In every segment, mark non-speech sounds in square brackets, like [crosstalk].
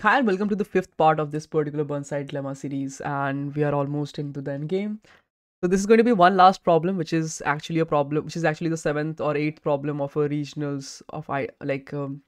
Hi and welcome to the fifth part of this particular Burnside Dilemma series and we are almost into the end game. So this is going to be one last problem which is actually a problem which is actually the seventh or eighth problem of a regionals of I like um,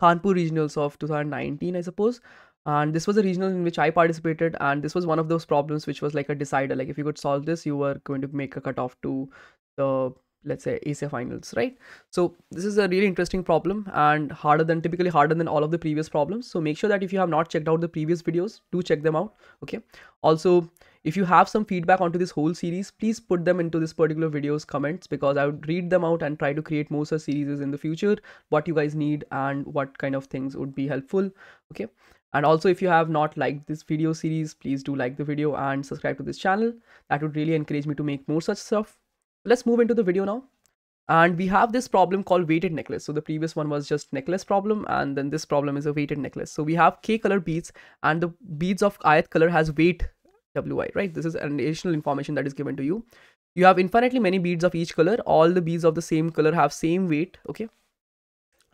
Kanpur regionals of 2019 I suppose and this was a regional in which I participated and this was one of those problems which was like a decider like if you could solve this you were going to make a cutoff to the let's say ASA finals, right? So this is a really interesting problem and harder than typically harder than all of the previous problems. So make sure that if you have not checked out the previous videos, do check them out. Okay. Also, if you have some feedback onto this whole series, please put them into this particular video's comments because I would read them out and try to create more such series in the future, what you guys need and what kind of things would be helpful. Okay. And also if you have not liked this video series, please do like the video and subscribe to this channel. That would really encourage me to make more such stuff let's move into the video now and we have this problem called weighted necklace so the previous one was just necklace problem and then this problem is a weighted necklace so we have k color beads and the beads of ith color has weight wi right this is an additional information that is given to you you have infinitely many beads of each color all the beads of the same color have same weight okay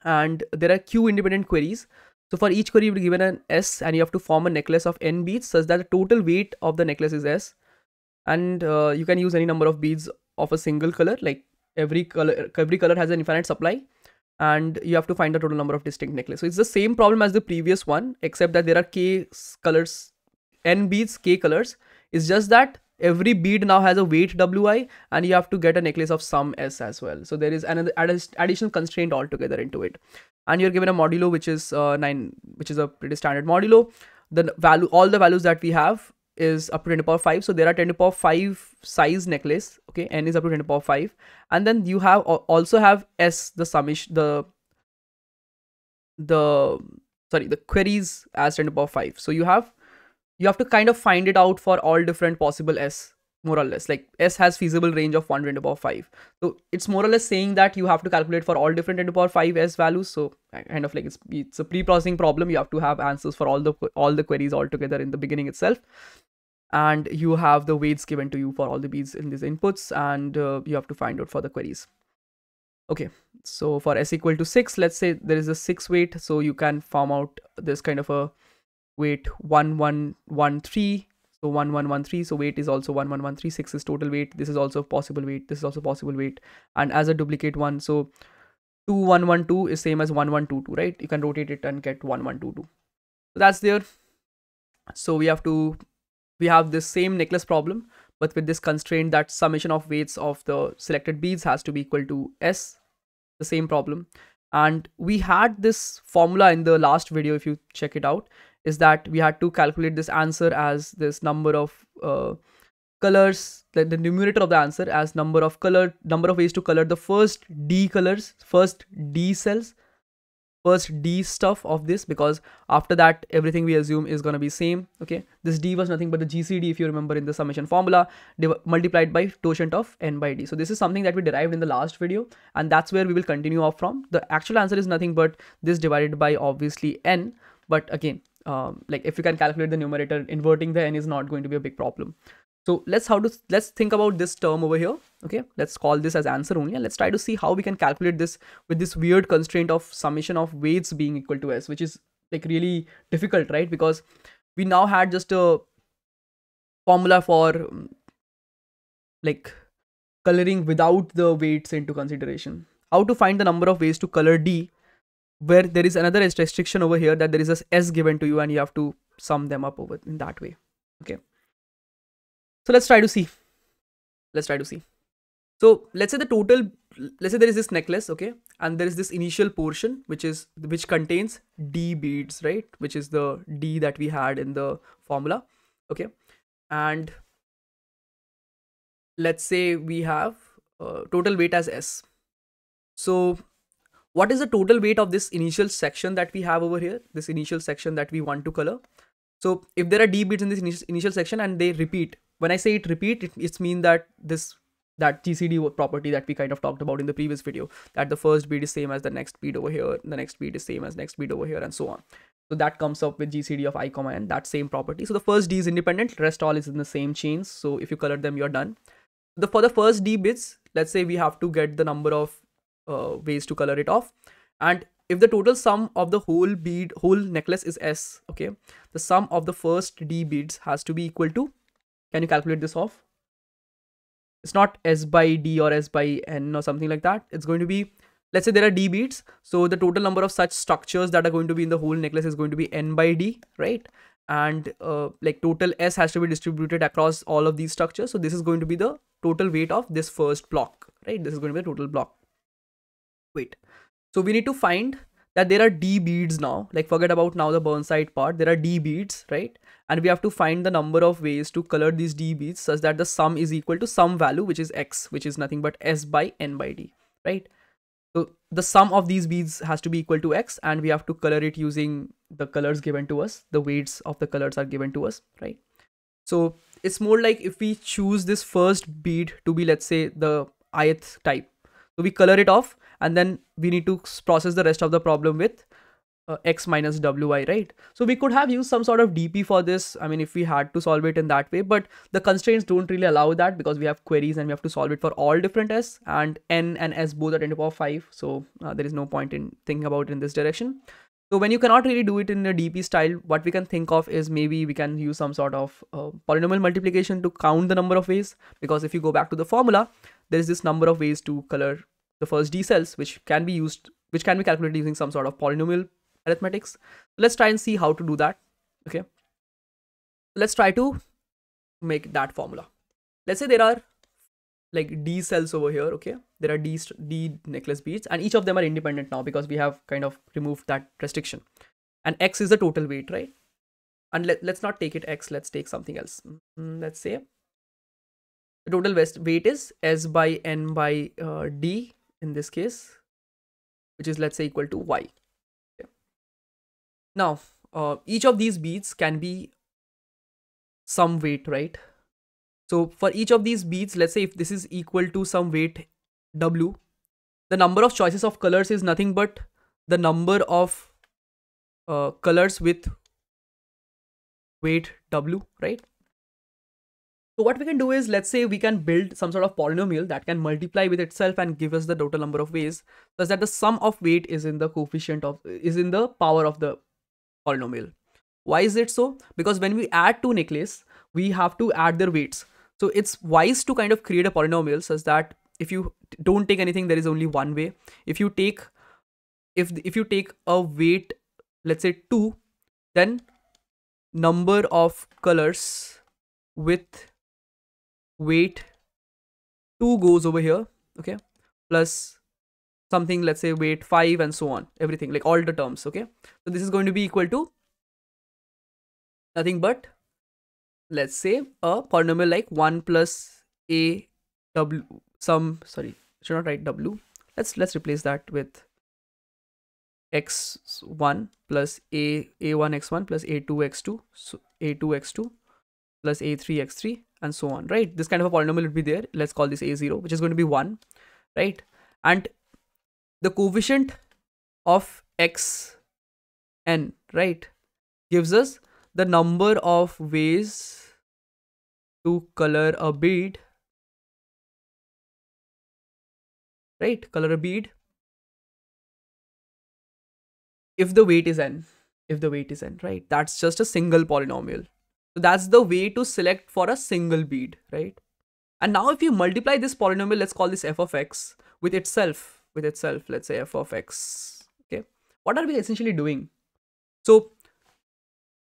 and there are q independent queries so for each query you will be given an s and you have to form a necklace of n beads such that the total weight of the necklace is s and uh, you can use any number of beads of a single color like every color every color has an infinite supply and you have to find the total number of distinct necklaces. So it's the same problem as the previous one, except that there are k colors, n beads, k colors. It's just that every bead now has a weight wi, and you have to get a necklace of some s as well. So there is another additional constraint altogether into it, and you're given a modulo which is uh, nine, which is a pretty standard modulo. The value, all the values that we have is up to 10 to power 5 so there are 10 to power 5 size necklace okay n is up to 10 to power 5 and then you have also have s the summation the the sorry the queries as 10 to power 5 so you have you have to kind of find it out for all different possible s more or less like s has feasible range of 1 to 10 power 5 so it's more or less saying that you have to calculate for all different 10 to the power 5 s values so kind of like it's, it's a pre-processing problem you have to have answers for all the all the queries all together in the beginning itself and you have the weights given to you for all the beads in these inputs and uh, you have to find out for the queries okay so for s equal to 6 let's say there is a 6 weight so you can form out this kind of a weight 1113 so 1113, so weight is also 1113, 6 is total weight, this is also possible weight, this is also possible weight. And as a duplicate one, so 2112 is same as 1122, right? You can rotate it and get 1122. So that's there. So we have to, we have this same necklace problem, but with this constraint that summation of weights of the selected beads has to be equal to S, the same problem and we had this formula in the last video if you check it out is that we had to calculate this answer as this number of uh, colors the, the numerator of the answer as number of color number of ways to color the first d colors first d cells first d stuff of this because after that everything we assume is going to be same okay this d was nothing but the gcd if you remember in the summation formula multiplied by totient of n by d so this is something that we derived in the last video and that's where we will continue off from the actual answer is nothing but this divided by obviously n but again um, like if you can calculate the numerator inverting the n is not going to be a big problem so let's how to let's think about this term over here okay let's call this as answer only and let's try to see how we can calculate this with this weird constraint of summation of weights being equal to s which is like really difficult right because we now had just a formula for um, like coloring without the weights into consideration how to find the number of ways to color d where there is another restriction over here that there is a s given to you and you have to sum them up over in that way okay so let's try to see let's try to see so let's say the total, let's say there is this necklace, okay, and there is this initial portion which is which contains D beads, right, which is the D that we had in the formula, okay, and let's say we have uh, total weight as S. So what is the total weight of this initial section that we have over here, this initial section that we want to color? So if there are D beads in this initial section and they repeat, when I say it repeat, it, it's mean that this that GCD property that we kind of talked about in the previous video, that the first beat is same as the next beat over here, the next beat is same as next beat over here, and so on. So that comes up with GCD of i comma n, that same property. So the first D is independent, rest all is in the same chains. So if you color them, you're done. The, for the first D bits, let's say we have to get the number of uh, ways to color it off. And if the total sum of the whole bead, whole necklace is S, okay, the sum of the first D beads has to be equal to, can you calculate this off? it's not s by d or s by n or something like that it's going to be let's say there are d beads so the total number of such structures that are going to be in the whole necklace is going to be n by d right and uh, like total s has to be distributed across all of these structures so this is going to be the total weight of this first block right this is going to be the total block weight so we need to find that there are d beads now like forget about now the burnside part there are d beads right and we have to find the number of ways to color these d beads such that the sum is equal to some value which is x which is nothing but s by n by d right so the sum of these beads has to be equal to x and we have to color it using the colors given to us the weights of the colors are given to us right so it's more like if we choose this first bead to be let's say the ith type so we color it off and then we need to process the rest of the problem with uh, x minus wi right so we could have used some sort of dp for this i mean if we had to solve it in that way but the constraints don't really allow that because we have queries and we have to solve it for all different s and n and s both are 10 to the power 5 so uh, there is no point in thinking about it in this direction so when you cannot really do it in a dp style what we can think of is maybe we can use some sort of uh, polynomial multiplication to count the number of ways because if you go back to the formula there is this number of ways to color the first d cells, which can be used, which can be calculated using some sort of polynomial arithmetics. Let's try and see how to do that. Okay. Let's try to make that formula. Let's say there are like d cells over here. Okay. There are d, d necklace beads and each of them are independent now because we have kind of removed that restriction. And x is the total weight, right? And let, let's not take it x, let's take something else. Mm-hmm, let's say the total weight is s by n by uh, d in this case, which is let's say equal to y. Okay. Now, uh, each of these beads can be some weight, right? So for each of these beads, let's say if this is equal to some weight W, the number of choices of colors is nothing but the number of uh, colors with weight W, right? So what we can do is, let's say we can build some sort of polynomial that can multiply with itself and give us the total number of ways, such that the sum of weight is in the coefficient of, is in the power of the polynomial. Why is it so? Because when we add two necklace, we have to add their weights. So it's wise to kind of create a polynomial such that if you don't take anything, there is only one way. If you take, if, if you take a weight, let's say two, then number of colors with weight 2 goes over here okay plus something let's say weight 5 and so on everything like all the terms okay so this is going to be equal to nothing but let's say a polynomial like 1 plus a w some sorry should not write w let's let's replace that with x1 plus a a1 x1 plus a2 x2 so a2 x2 plus a3 x3 and so on, right? This kind of a polynomial would be there. Let's call this a0, which is going to be 1, right? And the coefficient of x n, right, gives us the number of ways to color a bead, right? Color a bead if the weight is n, if the weight is n, right? That's just a single polynomial, so that's the way to select for a single bead, right? And now if you multiply this polynomial, let's call this f of x with itself, with itself, let's say f of x, okay? What are we essentially doing? So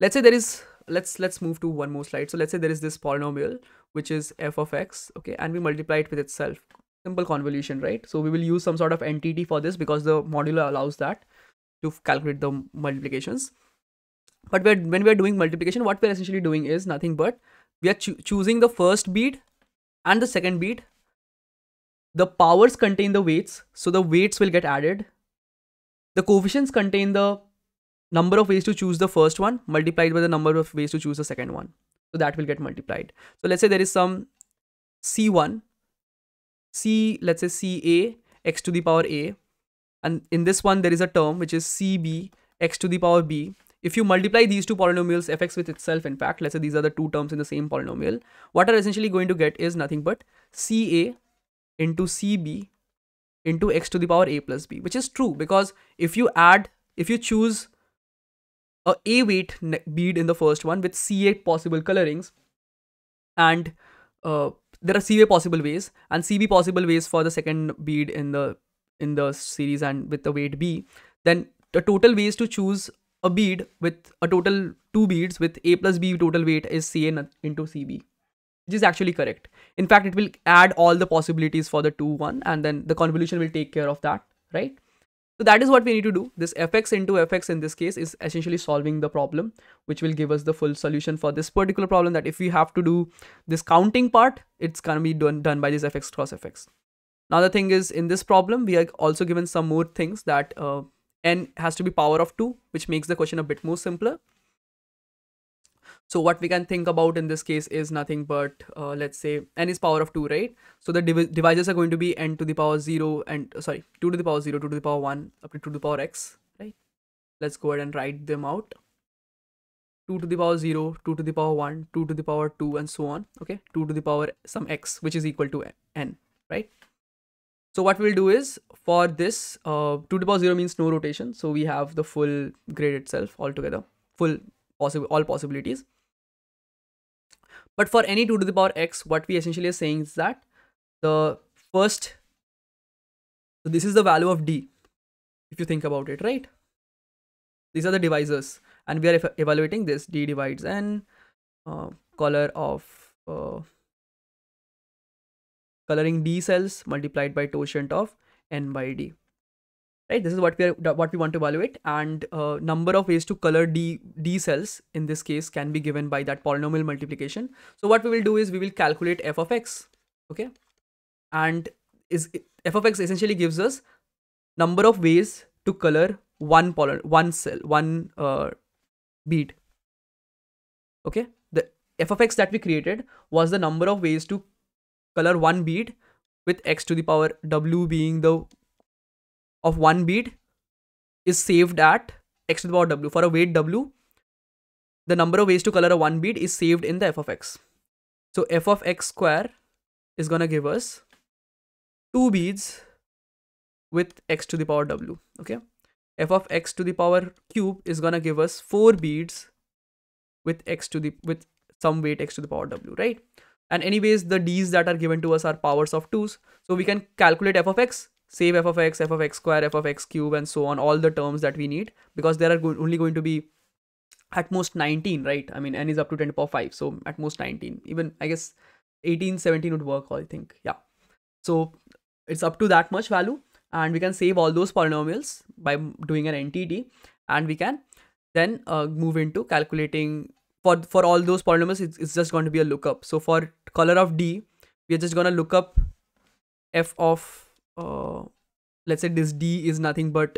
let's say there is, let's, let's move to one more slide. So let's say there is this polynomial, which is f of x, okay? And we multiply it with itself, simple convolution, right? So we will use some sort of NTT for this because the modular allows that to calculate the multiplications. But we're, when we're doing multiplication, what we're essentially doing is nothing but we are cho choosing the first bead and the second bead. The powers contain the weights, so the weights will get added. The coefficients contain the number of ways to choose the first one multiplied by the number of ways to choose the second one. So that will get multiplied. So let's say there is some C1, C, let's say CA, x to the power A. And in this one, there is a term which is CB, x to the power B if you multiply these two polynomials fx with itself in fact let's say these are the two terms in the same polynomial what are essentially going to get is nothing but ca into cb into x to the power a plus b which is true because if you add if you choose a a weight bead in the first one with ca possible colorings and uh, there are ca possible ways and cb possible ways for the second bead in the in the series and with the weight b then the total ways to choose a bead with a total two beads with A plus B total weight is CN into CB, which is actually correct. In fact, it will add all the possibilities for the 2, 1 and then the convolution will take care of that, right? So that is what we need to do. This fx into fx in this case is essentially solving the problem, which will give us the full solution for this particular problem that if we have to do this counting part, it's going to be done, done by this fx cross fx. Now the thing is in this problem, we are also given some more things that uh, n has to be power of 2 which makes the question a bit more simpler so what we can think about in this case is nothing but uh, let's say n is power of 2 right so the div divisors are going to be n to the power 0 and uh, sorry 2 to the power 0 2 to the power 1 up to 2 to the power x right let's go ahead and write them out 2 to the power 0 2 to the power 1 2 to the power 2 and so on okay 2 to the power some x which is equal to n right so what we'll do is for this uh, 2 to the power 0 means no rotation. So we have the full grade itself altogether, full possible all possibilities. But for any 2 to the power x, what we essentially are saying is that the first, so this is the value of d, if you think about it, right? These are the divisors and we are evaluating this d divides n uh, color of uh, coloring d cells multiplied by totient of n by d right this is what we are what we want to evaluate and uh, number of ways to color d d cells in this case can be given by that polynomial multiplication so what we will do is we will calculate f of x okay and is f of x essentially gives us number of ways to color one poly one cell one uh, bead okay the f of x that we created was the number of ways to color one bead with x to the power w being the of one bead is saved at x to the power w. For a weight w, the number of ways to color a one bead is saved in the f of x. So f of x square is gonna give us two beads with x to the power w. Okay, f of x to the power cube is gonna give us four beads with x to the with some weight x to the power w. Right. And anyways, the d's that are given to us are powers of 2's. So we can calculate f of x, save f of x, f of x square, f of x cube and so on, all the terms that we need because there are go only going to be at most 19, right? I mean, n is up to 10 to power 5. So at most 19, even I guess 18, 17 would work, I think. Yeah. So it's up to that much value and we can save all those polynomials by doing an NTD, and we can then uh, move into calculating for for all those polynomials it's, it's just going to be a lookup so for color of d we're just gonna look up f of uh, let's say this d is nothing but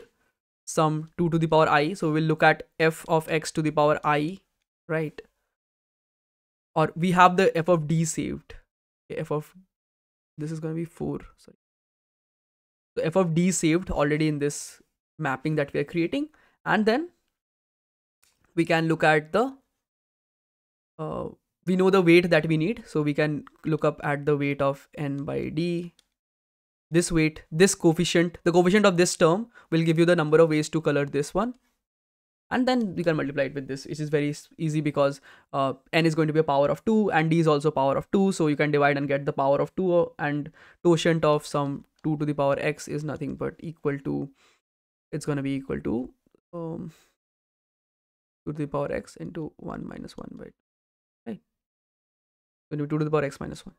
some 2 to the power i so we'll look at f of x to the power i right or we have the f of d saved okay, f of this is going to be 4 sorry so f of d saved already in this mapping that we are creating and then we can look at the uh, we know the weight that we need so we can look up at the weight of n by d this weight this coefficient the coefficient of this term will give you the number of ways to color this one and then we can multiply it with this which is very easy because uh, n is going to be a power of 2 and d is also power of 2 so you can divide and get the power of 2 and quotient of some 2 to the power x is nothing but equal to it's going to be equal to um, 2 to the power x into 1 minus 1 by 2 when you do 2 to the power x minus 1.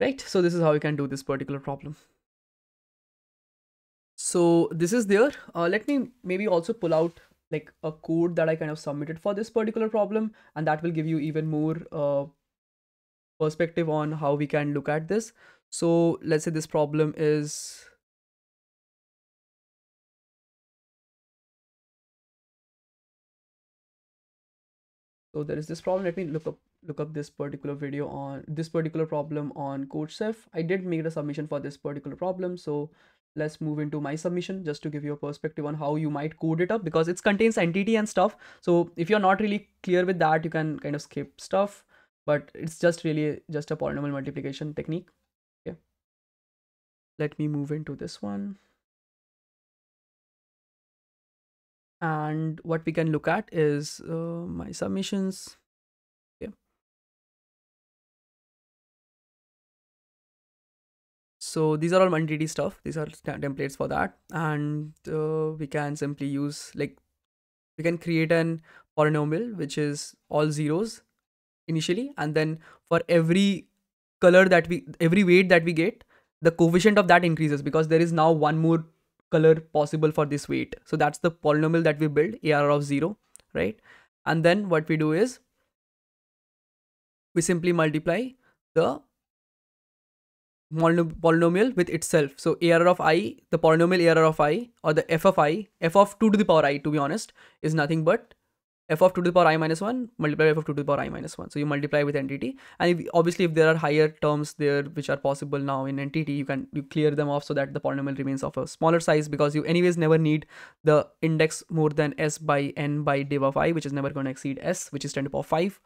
Right, so this is how you can do this particular problem. So this is there. Uh, let me maybe also pull out like a code that I kind of submitted for this particular problem and that will give you even more uh, perspective on how we can look at this. So let's say this problem is So there is this problem. Let me look up look up this particular video on this particular problem on CodeCef. I did make a submission for this particular problem. So let's move into my submission just to give you a perspective on how you might code it up because it contains entity and stuff. So if you're not really clear with that, you can kind of skip stuff, but it's just really just a polynomial multiplication technique. Okay. Let me move into this one. and what we can look at is uh, my submissions so these are all multi-d stuff these are templates for that and uh, we can simply use like we can create an polynomial which is all zeros initially and then for every color that we every weight that we get the coefficient of that increases because there is now one more color possible for this weight so that's the polynomial that we build arr of 0 right and then what we do is we simply multiply the polynomial with itself so arr of i the polynomial arr of i or the f of i f of 2 to the power i to be honest is nothing but f of 2 to the power i minus 1 multiply by f of 2 to the power i minus 1. So you multiply with n t and if, obviously if there are higher terms there which are possible now in n t you can you clear them off so that the polynomial remains of a smaller size because you anyways never need the index more than s by n by div of i which is never going to exceed s which is 10 to the power 5.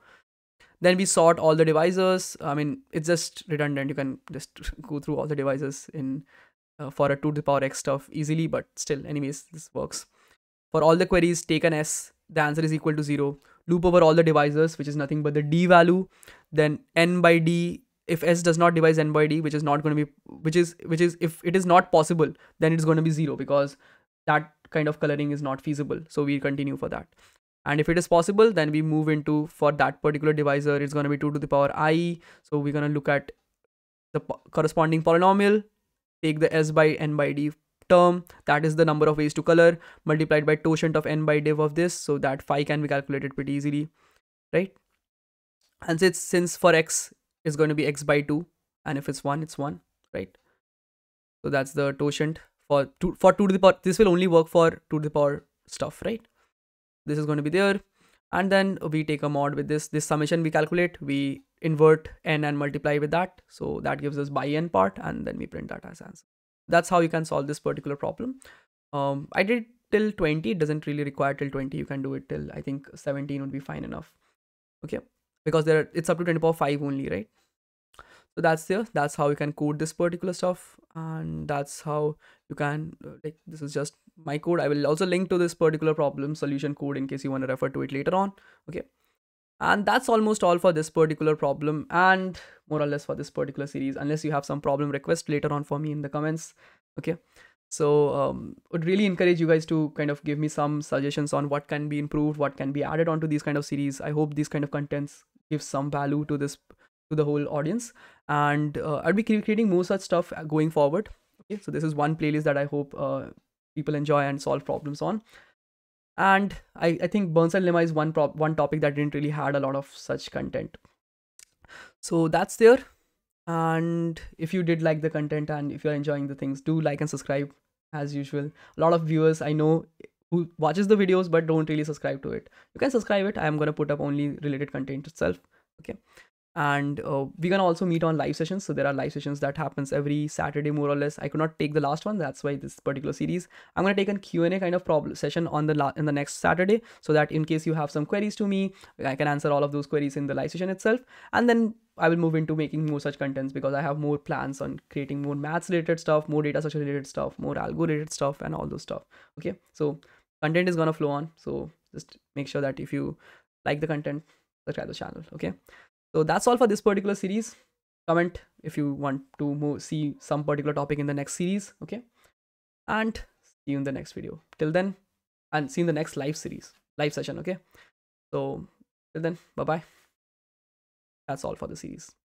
Then we sort all the divisors. I mean it's just redundant you can just [laughs] go through all the divisors in uh, for a 2 to the power x stuff easily but still anyways this works. For all the queries take an s the answer is equal to 0. Loop over all the divisors, which is nothing but the d value. Then n by d, if s does not divide n by d, which is not going to be, which is, which is, if it is not possible, then it's going to be 0 because that kind of coloring is not feasible. So we continue for that. And if it is possible, then we move into, for that particular divisor, it's going to be 2 to the power i. So we're going to look at the corresponding polynomial, take the s by n by d term that is the number of ways to color multiplied by totient of n by div of this so that phi can be calculated pretty easily right and since since for x is going to be x by 2 and if it's 1 it's 1 right so that's the totient for 2 for 2 to the power this will only work for 2 to the power stuff right this is going to be there and then we take a mod with this this summation we calculate we invert n and multiply with that so that gives us by n part and then we print that as answer that's how you can solve this particular problem um, i did till 20 it doesn't really require till 20 you can do it till i think 17 would be fine enough okay because there are, it's up to 20 power 5 only right so that's there that's how you can code this particular stuff and that's how you can uh, like this is just my code i will also link to this particular problem solution code in case you want to refer to it later on okay and that's almost all for this particular problem and more or less for this particular series, unless you have some problem request later on for me in the comments. Okay. So um, would really encourage you guys to kind of give me some suggestions on what can be improved, what can be added onto these kind of series. I hope these kind of contents give some value to this to the whole audience and uh, I'll be creating more such stuff uh, going forward. Okay, so this is one playlist that I hope uh, people enjoy and solve problems on and I, I think Burns and Lima is one prop one topic that didn't really had a lot of such content. So that's there. And if you did like the content and if you're enjoying the things, do like and subscribe as usual. A lot of viewers I know who watches the videos but don't really subscribe to it. You can subscribe it. I'm gonna put up only related content itself. Okay and uh, we're gonna also meet on live sessions so there are live sessions that happens every saturday more or less i could not take the last one that's why this particular series i'm gonna take a q&a kind of problem session on the in the next saturday so that in case you have some queries to me i can answer all of those queries in the live session itself and then I will move into making more such contents because I have more plans on creating more maths related stuff, more data structure related stuff, more algo related stuff, and all those stuff. Okay, so content is gonna flow on. So just make sure that if you like the content, subscribe the channel. Okay, so that's all for this particular series. Comment if you want to move, see some particular topic in the next series. Okay. And see you in the next video. Till then, and see you in the next live series, live session. Okay. So till then, bye bye. That's all for the series.